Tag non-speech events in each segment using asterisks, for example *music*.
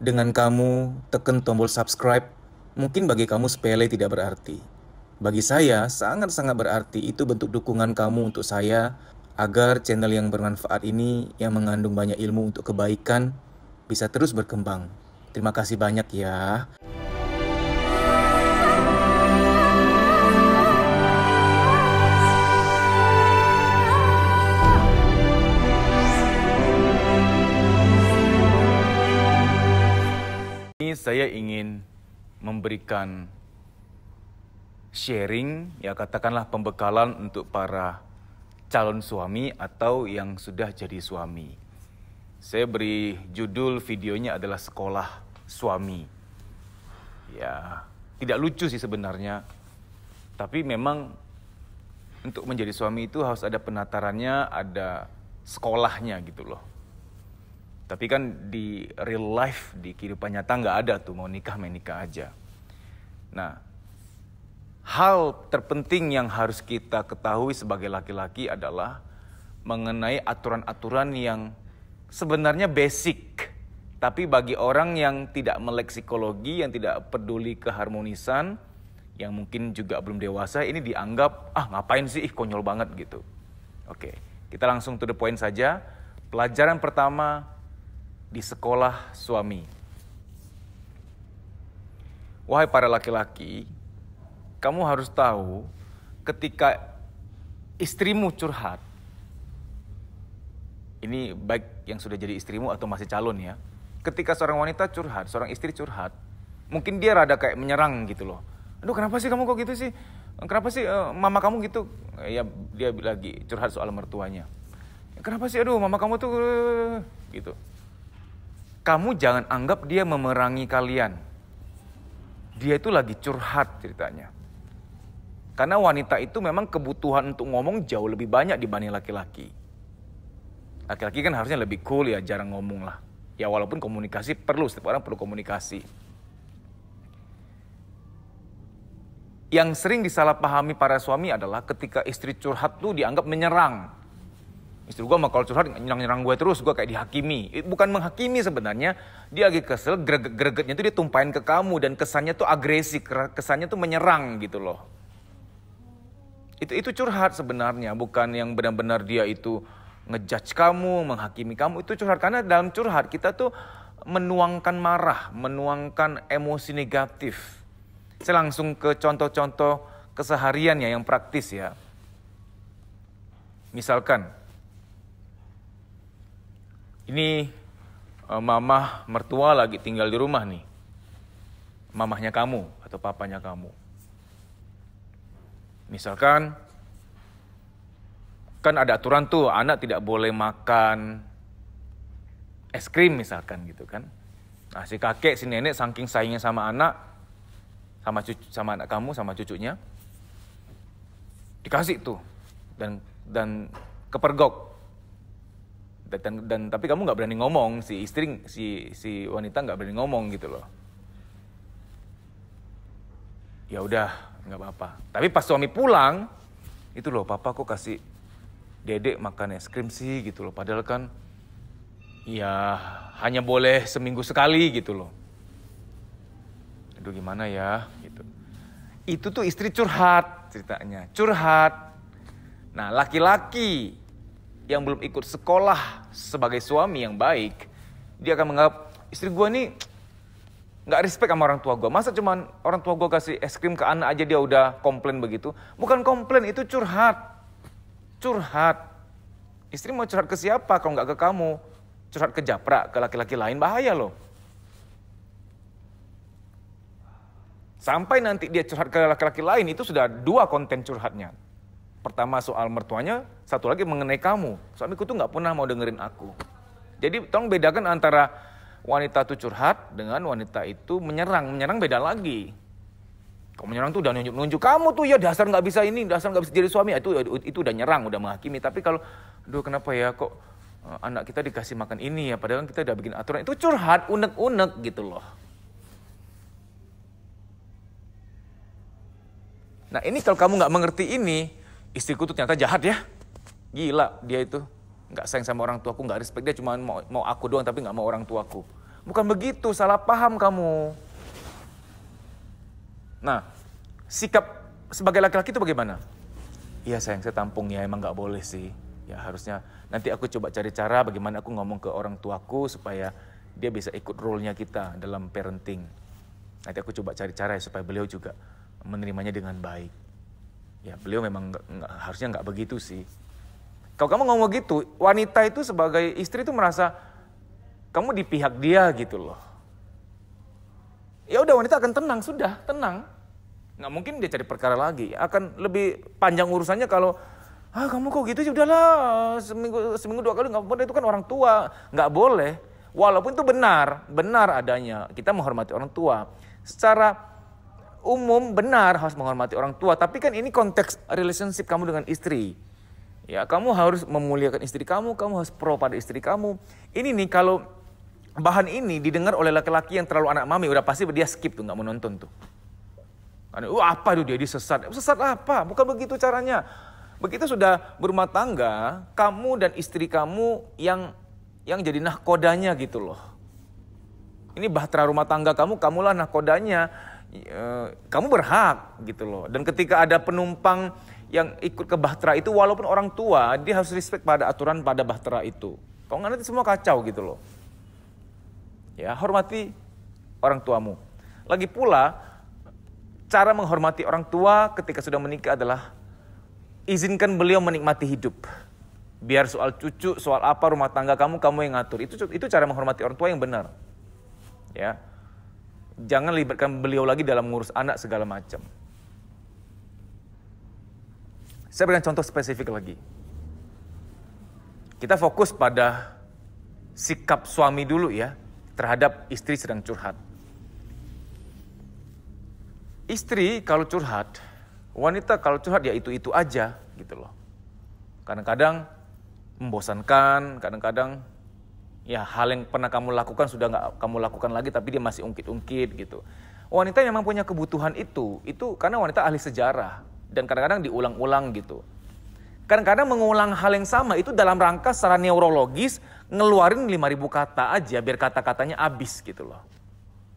Dengan kamu tekan tombol subscribe, mungkin bagi kamu sepele tidak berarti. Bagi saya, sangat-sangat berarti itu bentuk dukungan kamu untuk saya agar channel yang bermanfaat ini yang mengandung banyak ilmu untuk kebaikan bisa terus berkembang. Terima kasih banyak ya. saya ingin memberikan sharing, ya katakanlah pembekalan untuk para calon suami atau yang sudah jadi suami. Saya beri judul videonya adalah Sekolah Suami. Ya, tidak lucu sih sebenarnya. Tapi memang untuk menjadi suami itu harus ada penatarannya, ada sekolahnya gitu loh. Tapi kan di real life, di kehidupan nyata nggak ada tuh mau nikah main nikah aja. Nah, hal terpenting yang harus kita ketahui sebagai laki-laki adalah mengenai aturan-aturan yang sebenarnya basic. Tapi bagi orang yang tidak melek psikologi, yang tidak peduli keharmonisan, yang mungkin juga belum dewasa, ini dianggap, ah ngapain sih, ih konyol banget gitu. Oke, kita langsung to the point saja. Pelajaran pertama, di sekolah suami. Wahai para laki-laki, kamu harus tahu ketika istrimu curhat, ini baik yang sudah jadi istrimu atau masih calon ya, ketika seorang wanita curhat, seorang istri curhat, mungkin dia rada kayak menyerang gitu loh. Aduh kenapa sih kamu kok gitu sih? Kenapa sih uh, mama kamu gitu? Ya dia lagi curhat soal mertuanya. Kenapa sih aduh mama kamu tuh eh, gitu kamu jangan anggap dia memerangi kalian. Dia itu lagi curhat ceritanya. Karena wanita itu memang kebutuhan untuk ngomong jauh lebih banyak dibanding laki-laki. Laki-laki kan harusnya lebih cool ya, jarang ngomong lah. Ya walaupun komunikasi perlu, setiap orang perlu komunikasi. Yang sering disalahpahami para suami adalah ketika istri curhat tuh dianggap menyerang istri gue mau kalau curhat nyerang-nyerang gue terus gue kayak dihakimi bukan menghakimi sebenarnya dia lagi kesel greget-gregetnya tuh dia tumpahin ke kamu dan kesannya tuh agresi kesannya tuh menyerang gitu loh itu itu curhat sebenarnya bukan yang benar-benar dia itu ngejudge kamu menghakimi kamu itu curhat karena dalam curhat kita tuh menuangkan marah menuangkan emosi negatif saya langsung ke contoh-contoh kesehariannya yang praktis ya misalkan ini uh, mamah mertua lagi tinggal di rumah nih. Mamahnya kamu atau papanya kamu. Misalkan kan ada aturan tuh anak tidak boleh makan es krim misalkan gitu kan. Nah, si kakek si nenek saking sayangnya sama anak sama cucu sama anak kamu sama cucunya dikasih tuh dan dan kepergok dan, dan tapi kamu nggak berani ngomong si istri si si wanita nggak berani ngomong gitu loh ya udah nggak apa-apa tapi pas suami pulang itu loh papa kok kasih dedek makan es krim sih gitu loh padahal kan ya hanya boleh seminggu sekali gitu loh aduh gimana ya gitu itu tuh istri curhat ceritanya curhat nah laki-laki yang belum ikut sekolah sebagai suami yang baik, dia akan menganggap istri gue ini nggak respect sama orang tua gue. Masa cuman orang tua gue kasih es krim ke anak aja dia udah komplain begitu? Bukan komplain, itu curhat. Curhat. Istri mau curhat ke siapa kalau nggak ke kamu? Curhat ke japra, ke laki-laki lain, bahaya loh. Sampai nanti dia curhat ke laki-laki lain, itu sudah dua konten curhatnya. Pertama soal mertuanya, satu lagi mengenai kamu. Suamiku tuh nggak pernah mau dengerin aku. Jadi tolong bedakan antara wanita itu curhat dengan wanita itu menyerang. Menyerang beda lagi. Kalau menyerang tuh udah nunjuk-nunjuk kamu tuh ya dasar nggak bisa ini, dasar nggak bisa jadi suami. Itu itu udah nyerang, udah menghakimi. Tapi kalau, aduh kenapa ya kok eh, anak kita dikasih makan ini ya, padahal kita udah bikin aturan. Itu curhat, unek-unek gitu loh. Nah ini kalau kamu nggak mengerti ini, istriku tuh ternyata jahat ya. Gila dia itu. Nggak sayang sama orang tuaku, nggak respect. Dia cuma mau, mau aku doang tapi nggak mau orang tuaku. Bukan begitu, salah paham kamu. Nah, sikap sebagai laki-laki itu bagaimana? Iya sayang, saya tampung ya, emang nggak boleh sih. Ya harusnya nanti aku coba cari cara bagaimana aku ngomong ke orang tuaku supaya dia bisa ikut role-nya kita dalam parenting. Nanti aku coba cari cara ya supaya beliau juga menerimanya dengan baik ya beliau memang gak, gak, harusnya nggak begitu sih kalau kamu ngomong gitu wanita itu sebagai istri itu merasa kamu di pihak dia gitu loh ya udah wanita akan tenang sudah tenang nggak mungkin dia cari perkara lagi akan lebih panjang urusannya kalau ah kamu kok gitu sih udahlah seminggu seminggu dua kali nggak boleh itu kan orang tua nggak boleh walaupun itu benar benar adanya kita menghormati orang tua secara umum benar harus menghormati orang tua, tapi kan ini konteks relationship kamu dengan istri. Ya, kamu harus memuliakan istri kamu, kamu harus pro pada istri kamu. Ini nih kalau bahan ini didengar oleh laki-laki yang terlalu anak mami, udah pasti dia skip tuh, nggak mau nonton tuh. wah apa tuh dia disesat? Sesat apa? Bukan begitu caranya. Begitu sudah berumah tangga, kamu dan istri kamu yang yang jadi nahkodanya gitu loh. Ini bahtera rumah tangga kamu, kamulah nahkodanya. Eh, kamu berhak gitu loh. Dan ketika ada penumpang yang ikut ke bahtera itu walaupun orang tua dia harus respect pada aturan pada bahtera itu. Kalau nggak nanti semua kacau gitu loh. Ya hormati orang tuamu. Lagi pula cara menghormati orang tua ketika sudah menikah adalah izinkan beliau menikmati hidup. Biar soal cucu, soal apa rumah tangga kamu, kamu yang ngatur. Itu itu cara menghormati orang tua yang benar. Ya jangan libatkan beliau lagi dalam mengurus anak segala macam. Saya berikan contoh spesifik lagi. Kita fokus pada sikap suami dulu ya terhadap istri sedang curhat. Istri kalau curhat, wanita kalau curhat ya itu-itu aja gitu loh. Kadang-kadang membosankan, kadang-kadang ya hal yang pernah kamu lakukan sudah nggak kamu lakukan lagi tapi dia masih ungkit-ungkit gitu. Wanita memang punya kebutuhan itu, itu karena wanita ahli sejarah dan kadang-kadang diulang-ulang gitu. Kadang-kadang mengulang hal yang sama itu dalam rangka secara neurologis ngeluarin 5000 kata aja biar kata-katanya habis gitu loh.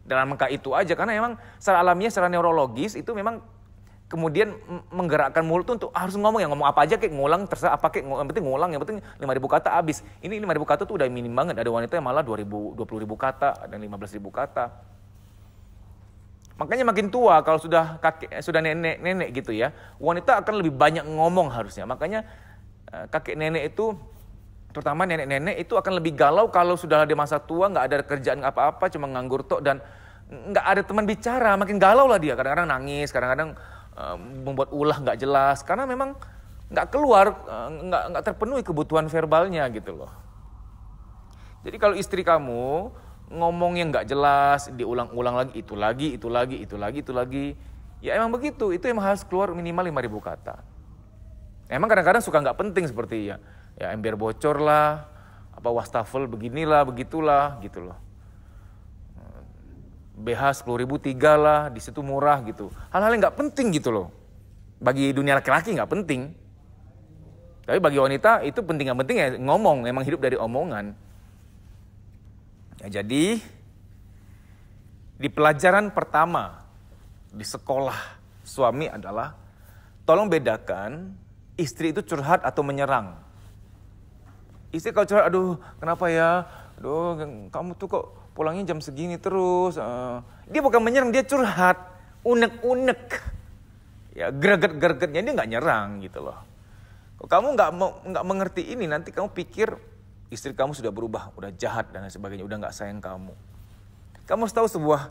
Dalam rangka itu aja karena memang secara alamiah secara neurologis itu memang kemudian menggerakkan mulut tuh untuk ah, harus ngomong ya ngomong apa aja kayak ngulang terserah apa kayak yang penting ngulang yang penting 5000 kata habis. Ini 5000 kata tuh udah minim banget. Ada wanita yang malah 2000 20000 kata, ada yang 15000 kata. Makanya makin tua kalau sudah kakek eh, sudah nenek-nenek gitu ya, wanita akan lebih banyak ngomong harusnya. Makanya eh, kakek nenek itu terutama nenek-nenek itu akan lebih galau kalau sudah di masa tua nggak ada kerjaan apa-apa cuma nganggur tok dan nggak ada teman bicara makin galau lah dia kadang-kadang nangis kadang-kadang Eh, membuat ulah nggak jelas karena memang nggak keluar eh, nggak nggak terpenuhi kebutuhan verbalnya gitu loh jadi kalau istri kamu ngomong yang nggak jelas diulang-ulang lagi itu lagi itu lagi itu lagi itu lagi ya emang begitu itu yang harus keluar minimal 5000 kata emang kadang-kadang suka nggak penting seperti ya ya ember bocor lah apa wastafel beginilah begitulah gitu loh BH 10 ribu tiga lah, di situ murah gitu. Hal-hal yang nggak penting gitu loh. Bagi dunia laki-laki nggak -laki penting. Tapi bagi wanita itu penting nggak penting ya ngomong, emang hidup dari omongan. Ya, jadi di pelajaran pertama di sekolah suami adalah tolong bedakan istri itu curhat atau menyerang. Istri kalau curhat, aduh kenapa ya, aduh kamu tuh kok pulangnya jam segini terus. Eh. dia bukan menyerang, dia curhat, unek-unek. Ya greget-gregetnya dia nggak nyerang gitu loh. Kalau kamu nggak nggak mengerti ini, nanti kamu pikir istri kamu sudah berubah, udah jahat dan sebagainya, udah nggak sayang kamu. Kamu harus tahu sebuah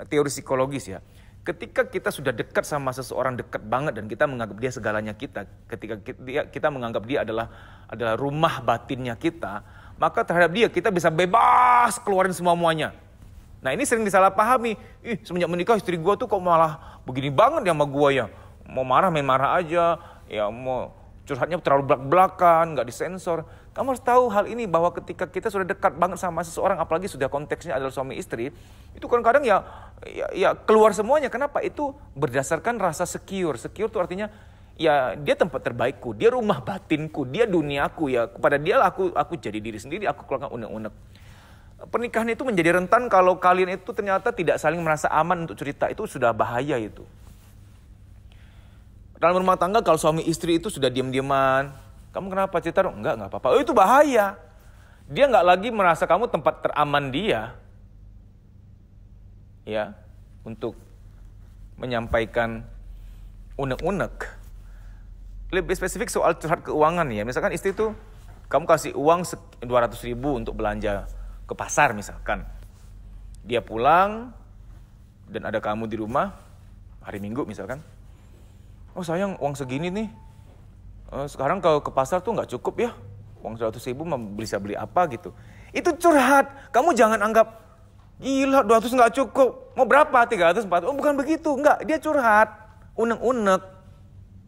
eh, teori psikologis ya. Ketika kita sudah dekat sama seseorang dekat banget dan kita menganggap dia segalanya kita, ketika kita, kita menganggap dia adalah adalah rumah batinnya kita, maka terhadap dia kita bisa bebas keluarin semua-muanya. Nah ini sering disalahpahami. Ih semenjak menikah istri gue tuh kok malah begini banget ya sama gue ya. Mau marah main marah aja. Ya mau curhatnya terlalu belak-belakan, nggak disensor. Kamu harus tahu hal ini bahwa ketika kita sudah dekat banget sama seseorang, apalagi sudah konteksnya adalah suami istri, itu kadang-kadang ya, ya, ya keluar semuanya. Kenapa? Itu berdasarkan rasa secure. Secure itu artinya ya dia tempat terbaikku, dia rumah batinku, dia duniaku ya. Kepada dia aku aku jadi diri sendiri, aku keluarkan unek-unek. Pernikahan itu menjadi rentan kalau kalian itu ternyata tidak saling merasa aman untuk cerita, itu sudah bahaya itu. Dalam rumah tangga kalau suami istri itu sudah diam-diaman, kamu kenapa cerita dong? Oh, enggak, enggak apa-apa. Oh itu bahaya. Dia enggak lagi merasa kamu tempat teraman dia. Ya, untuk menyampaikan unek-unek lebih spesifik soal curhat keuangan ya. Misalkan istri tuh kamu kasih uang 200 ribu untuk belanja ke pasar misalkan. Dia pulang dan ada kamu di rumah hari Minggu misalkan. Oh sayang uang segini nih. Eh, sekarang kalau ke pasar tuh nggak cukup ya. Uang 200 ribu bisa beli apa gitu. Itu curhat. Kamu jangan anggap gila 200 nggak cukup. Mau berapa 300, 400. Oh bukan begitu. Enggak, dia curhat. Unek-unek.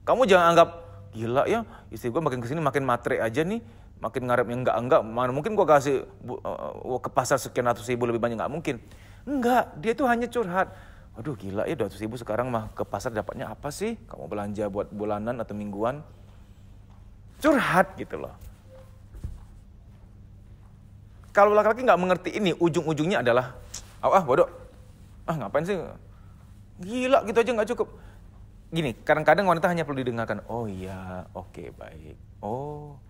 Kamu jangan anggap gila ya istri gue makin kesini makin matre aja nih makin ngarep yang enggak enggak mana mungkin gue kasih uh, ke pasar sekian ratus ribu lebih banyak nggak mungkin enggak dia tuh hanya curhat aduh gila ya ratus ribu sekarang mah ke pasar dapatnya apa sih kamu belanja buat bulanan atau mingguan curhat gitu loh kalau laki-laki nggak mengerti ini ujung-ujungnya adalah ah, ah bodoh ah ngapain sih gila gitu aja nggak cukup gini, kadang-kadang wanita hanya perlu didengarkan, oh iya, oke okay, baik, oh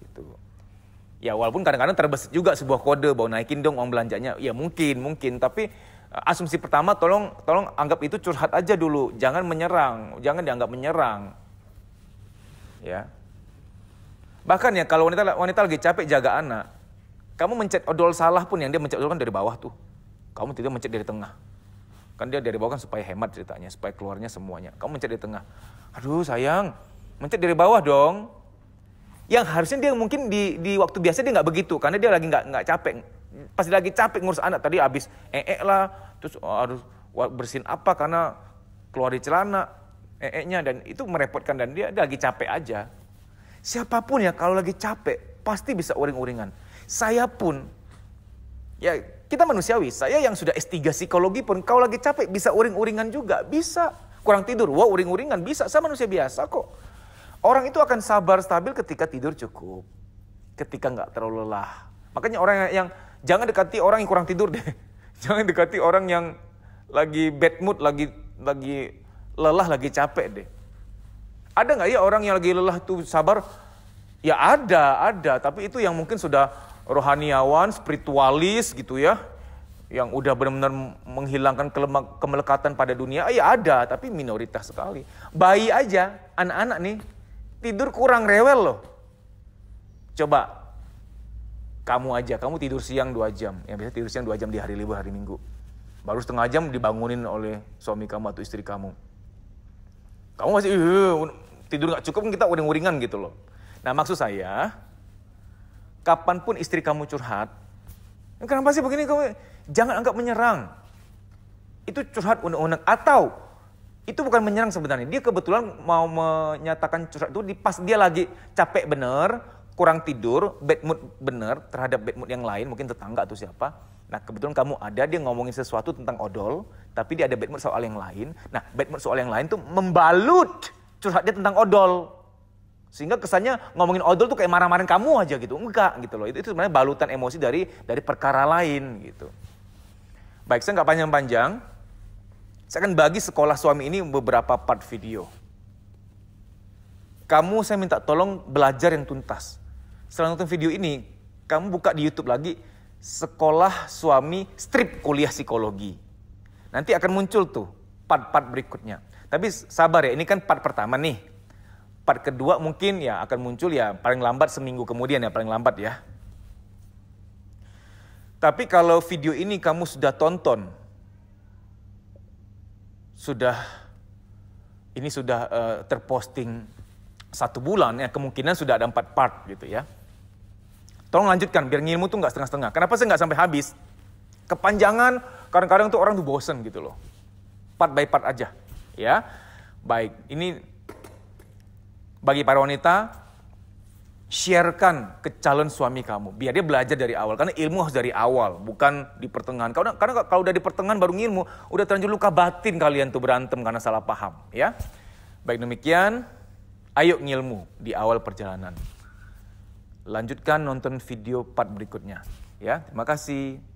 gitu. Ya walaupun kadang-kadang terbesit juga sebuah kode bahwa naikin dong uang belanjanya, ya mungkin, mungkin. Tapi eh, asumsi pertama tolong tolong anggap itu curhat aja dulu, jangan menyerang, jangan dianggap menyerang. Ya. Bahkan ya kalau wanita wanita lagi capek jaga anak, kamu mencet odol salah pun yang dia mencet odol kan dari bawah tuh. Kamu tidak mencet dari tengah Kan dia dari bawah kan supaya hemat ceritanya, supaya keluarnya semuanya. Kamu mencet di tengah. Aduh sayang, mencet dari bawah dong. Yang harusnya dia mungkin di, di waktu biasa dia nggak begitu, karena dia lagi nggak nggak capek. pasti lagi capek ngurus anak tadi habis ee -e lah, terus oh, harus bersihin apa karena keluar di celana, ee-nya dan itu merepotkan dan dia, dia lagi capek aja. Siapapun ya kalau lagi capek pasti bisa uring-uringan. Saya pun ya kita manusiawi, saya yang sudah S3 psikologi pun kau lagi capek bisa uring-uringan juga, bisa. Kurang tidur, wah wow, uring-uringan bisa, saya manusia biasa kok. Orang itu akan sabar stabil ketika tidur cukup, ketika nggak terlalu lelah. Makanya orang yang, yang jangan dekati orang yang kurang tidur deh. *laughs* Jangan dekati orang yang lagi bad mood, lagi lagi lelah, lagi capek deh. Ada nggak ya orang yang lagi lelah tuh sabar? Ya ada, ada. Tapi itu yang mungkin sudah rohaniawan, spiritualis gitu ya, yang udah benar-benar menghilangkan kemelekatan pada dunia, ya ada, tapi minoritas sekali. Bayi aja, anak-anak nih, tidur kurang rewel loh. Coba, kamu aja, kamu tidur siang dua jam. Yang biasa tidur siang dua jam di hari libur, hari minggu. Baru setengah jam dibangunin oleh suami kamu atau istri kamu. Kamu masih tidur nggak cukup, kita uring-uringan gitu loh. Nah maksud saya, kapanpun istri kamu curhat, eh, kenapa sih begini kamu? Jangan anggap menyerang. Itu curhat unek-unek atau itu bukan menyerang sebenarnya. Dia kebetulan mau menyatakan curhat itu di pas dia lagi capek bener, kurang tidur, bad mood bener terhadap bad mood yang lain, mungkin tetangga atau siapa. Nah kebetulan kamu ada, dia ngomongin sesuatu tentang odol, tapi dia ada bad mood soal yang lain. Nah bad mood soal yang lain tuh membalut curhat dia tentang odol. Sehingga kesannya ngomongin odol tuh kayak marah-marahin kamu aja gitu. Enggak gitu loh. Itu, itu sebenarnya balutan emosi dari dari perkara lain gitu. Baik, saya nggak panjang-panjang. Saya akan bagi sekolah suami ini beberapa part video. Kamu saya minta tolong belajar yang tuntas. Setelah nonton video ini, kamu buka di YouTube lagi sekolah suami strip kuliah psikologi. Nanti akan muncul tuh part-part berikutnya. Tapi sabar ya, ini kan part pertama nih part kedua mungkin ya akan muncul ya paling lambat seminggu kemudian ya paling lambat ya. Tapi kalau video ini kamu sudah tonton, sudah ini sudah uh, terposting satu bulan ya kemungkinan sudah ada empat part gitu ya. Tolong lanjutkan biar ngilmu tuh nggak setengah-setengah. Kenapa saya nggak sampai habis? Kepanjangan kadang-kadang tuh orang tuh bosen gitu loh. Part by part aja ya. Baik, ini bagi para wanita, sharekan ke calon suami kamu. Biar dia belajar dari awal. Karena ilmu harus dari awal, bukan di pertengahan. Karena, karena kalau udah di pertengahan baru ngilmu, udah terlanjur luka batin kalian tuh berantem karena salah paham. ya. Baik demikian, ayo ngilmu di awal perjalanan. Lanjutkan nonton video part berikutnya. Ya, terima kasih.